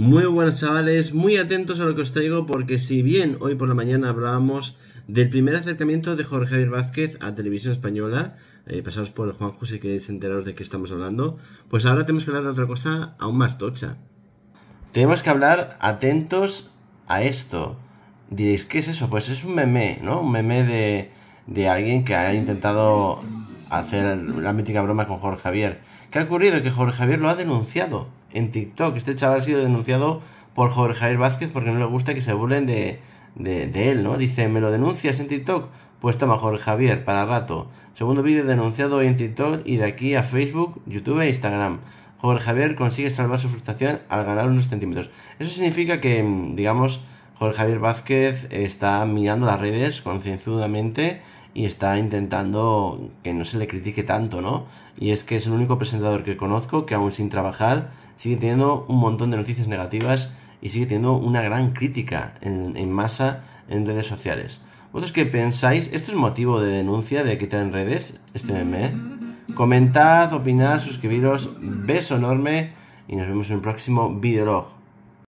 Muy buenas chavales, muy atentos a lo que os traigo porque si bien hoy por la mañana hablábamos del primer acercamiento de Jorge Javier Vázquez a Televisión Española, eh, pasados pasaos por Juanjo si queréis enteraros de qué estamos hablando, pues ahora tenemos que hablar de otra cosa aún más tocha. Tenemos que hablar atentos a esto. Diréis, ¿qué es eso? Pues es un meme, ¿no? Un meme de, de alguien que ha intentado hacer la mítica broma con Jorge Javier. ¿Qué ha ocurrido? Que Jorge Javier lo ha denunciado en TikTok. Este chaval ha sido denunciado por Jorge Javier Vázquez porque no le gusta que se burlen de, de, él, ¿no? Dice, ¿me lo denuncias en TikTok? Pues toma, Jorge Javier, para rato. Segundo vídeo denunciado en TikTok y de aquí a Facebook, YouTube e Instagram. Jorge Javier consigue salvar su frustración al ganar unos centímetros. Eso significa que, mm, digamos, Jorge Javier Vázquez está mirando las redes concienzudamente y está intentando que no se le critique tanto, ¿no? Y es que es el único presentador que conozco que aún sin trabajar sigue teniendo un montón de noticias negativas y sigue teniendo una gran crítica en, masa en redes sociales. ¿Vosotros qué pensáis? ¿Esto es motivo de denuncia de quitar en redes este mm-hmm. meme? Comentad, opinad, suscribiros. Beso enorme y nos vemos en el próximo videolog.